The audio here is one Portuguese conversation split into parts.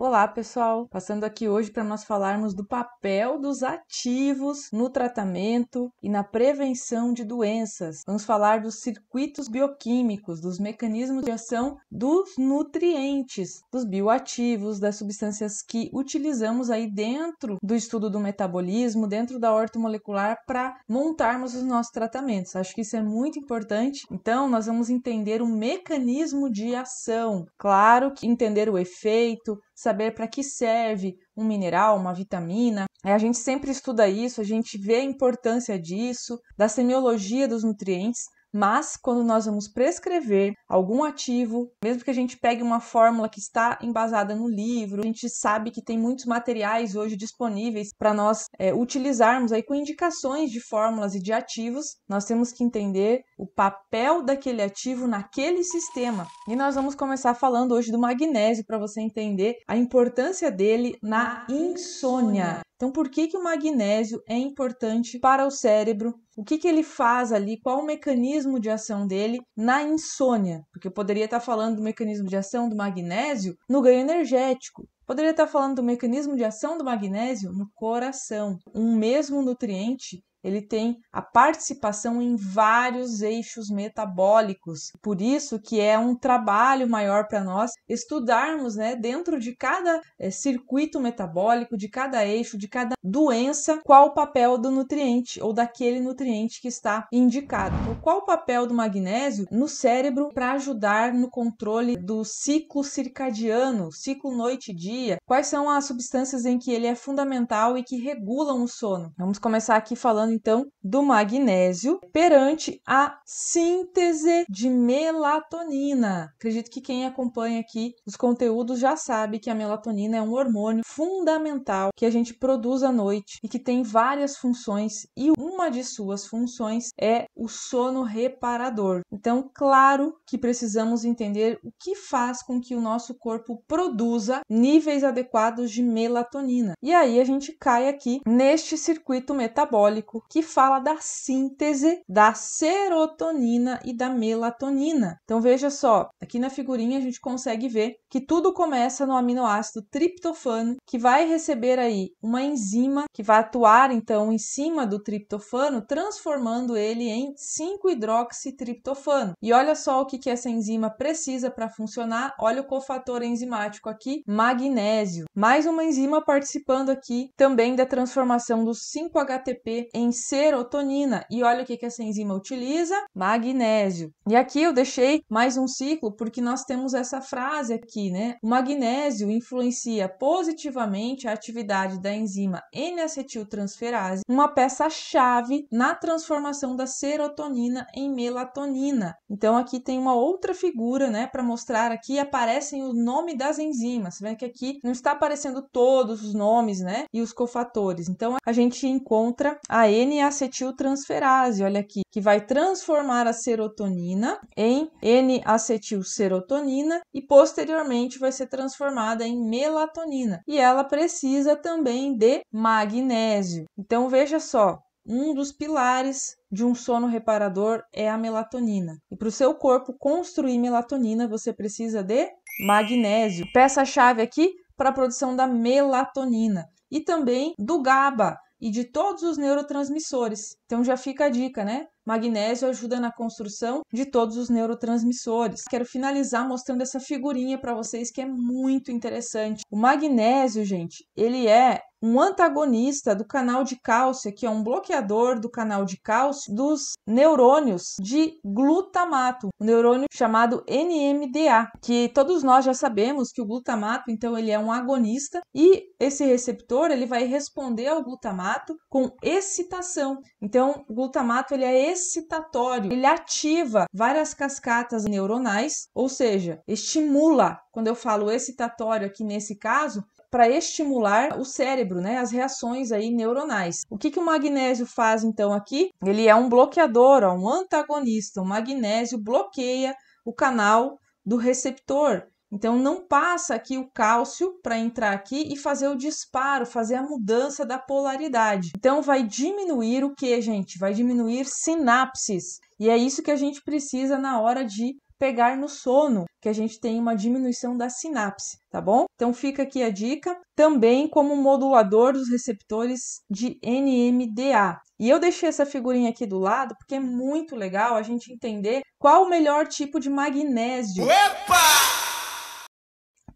Olá, pessoal! Passando aqui hoje para nós falarmos do papel dos ativos no tratamento e na prevenção de doenças. Vamos falar dos circuitos bioquímicos, dos mecanismos de ação dos nutrientes, dos bioativos, das substâncias que utilizamos aí dentro do estudo do metabolismo, dentro da horta molecular para montarmos os nossos tratamentos. Acho que isso é muito importante. Então, nós vamos entender o mecanismo de ação, claro que entender o efeito, saber para que serve um mineral, uma vitamina. É, a gente sempre estuda isso, a gente vê a importância disso, da semiologia dos nutrientes. Mas quando nós vamos prescrever algum ativo, mesmo que a gente pegue uma fórmula que está embasada no livro, a gente sabe que tem muitos materiais hoje disponíveis para nós é, utilizarmos aí com indicações de fórmulas e de ativos, nós temos que entender o papel daquele ativo naquele sistema. E nós vamos começar falando hoje do magnésio para você entender a importância dele na insônia. Então, por que, que o magnésio é importante para o cérebro? O que, que ele faz ali? Qual o mecanismo de ação dele na insônia? Porque eu poderia estar falando do mecanismo de ação do magnésio no ganho energético. Poderia estar falando do mecanismo de ação do magnésio no coração. Um mesmo nutriente ele tem a participação em vários eixos metabólicos. Por isso que é um trabalho maior para nós estudarmos, né, dentro de cada é, circuito metabólico, de cada eixo, de cada doença, qual o papel do nutriente ou daquele nutriente que está indicado. Então, qual o papel do magnésio no cérebro para ajudar no controle do ciclo circadiano, ciclo noite e dia? Quais são as substâncias em que ele é fundamental e que regulam o sono? Vamos começar aqui falando falando então do magnésio perante a síntese de melatonina. Acredito que quem acompanha aqui os conteúdos já sabe que a melatonina é um hormônio fundamental que a gente produz à noite e que tem várias funções e uma de suas funções é o sono reparador. Então, claro que precisamos entender o que faz com que o nosso corpo produza níveis adequados de melatonina. E aí a gente cai aqui neste circuito metabólico branco, que fala da síntese da serotonina e da melatonina. Então veja só, aqui na figurinha a gente consegue ver que tudo começa no aminoácido triptofano, que vai receber aí uma enzima que vai atuar então em cima do triptofano, transformando ele em 5-hidroxitriptofano. E olha só o que, que essa enzima precisa para funcionar. Olha o cofator enzimático aqui, magnésio. Mais uma enzima participando aqui também da transformação do 5-HTP em em serotonina. E olha o que, essa enzima utiliza: magnésio. E aqui eu deixei mais um ciclo porque nós temos essa frase aqui, né? O magnésio influencia positivamente a atividade da enzima N-acetiltransferase, uma peça-chave na transformação da serotonina em melatonina. Então aqui tem uma outra figura, né, para mostrar aqui aparecem o nome das enzimas. Você vê que aqui não está aparecendo todos os nomes, né, e os cofatores. Então a gente encontra a N-acetiltransferase, olha aqui, que vai transformar a serotonina em N-acetilserotonina e posteriormente vai ser transformada em melatonina. E ela precisa também de magnésio. Então veja só, um dos pilares de um sono reparador é a melatonina. E para o seu corpo construir melatonina, você precisa de magnésio. Peça-chave aqui para a produção da melatonina e também do GABA, e de todos os neurotransmissores. Então já fica a dica, né? Magnésio ajuda na construção de todos os neurotransmissores. Quero finalizar mostrando essa figurinha para vocês que é muito interessante. O magnésio, gente, ele é um antagonista do canal de cálcio, que é um bloqueador do canal de cálcio dos neurônios de glutamato, um neurônio chamado NMDA, que todos nós já sabemos que o glutamato, então ele é um agonista e esse receptor, ele vai responder ao glutamato com excitação. Então, o glutamato ele é excitatório. Ele ativa várias cascatas neuronais, ou seja, estimula. Quando eu falo excitatório aqui nesse caso, para estimular o cérebro, né, as reações aí neuronais. O que, que o magnésio faz então aqui? Ele é um bloqueador, ó, um antagonista. O magnésio bloqueia o canal do receptor então não passa aqui o cálcio para entrar aqui e fazer o disparo, fazer a mudança da polaridade. Então vai diminuir o que, gente? Vai diminuir sinapses. E é isso que a gente precisa na hora de pegar no sono, que a gente tem uma diminuição da sinapse, tá bom? Então fica aqui a dica, também como modulador dos receptores de NMDA. E eu deixei essa figurinha aqui do lado porque é muito legal a gente entender qual o melhor tipo de magnésio. Opa!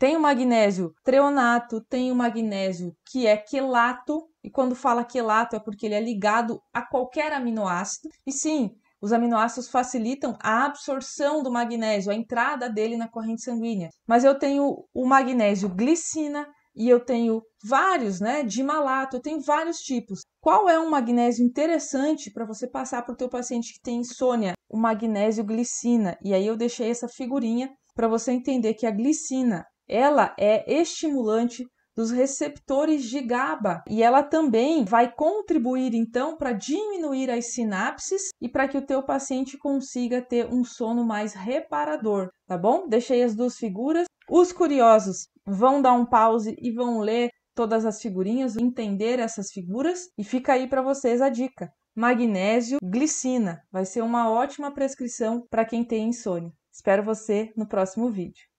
Tem o magnésio treonato, tem o magnésio que é quelato, e quando fala quelato é porque ele é ligado a qualquer aminoácido. E sim, os aminoácidos facilitam a absorção do magnésio, a entrada dele na corrente sanguínea. Mas eu tenho o magnésio glicina e eu tenho vários, né, de malato, eu tenho vários tipos. Qual é um magnésio interessante para você passar para o teu paciente que tem insônia? O magnésio glicina. E aí eu deixei essa figurinha para você entender que a glicina ela é estimulante dos receptores de GABA e ela também vai contribuir então para diminuir as sinapses e para que o teu paciente consiga ter um sono mais reparador, tá bom? Deixei as duas figuras. Os curiosos vão dar um pause e vão ler todas as figurinhas, entender essas figuras e fica aí para vocês a dica. Magnésio, glicina, vai ser uma ótima prescrição para quem tem insônia. Espero você no próximo vídeo.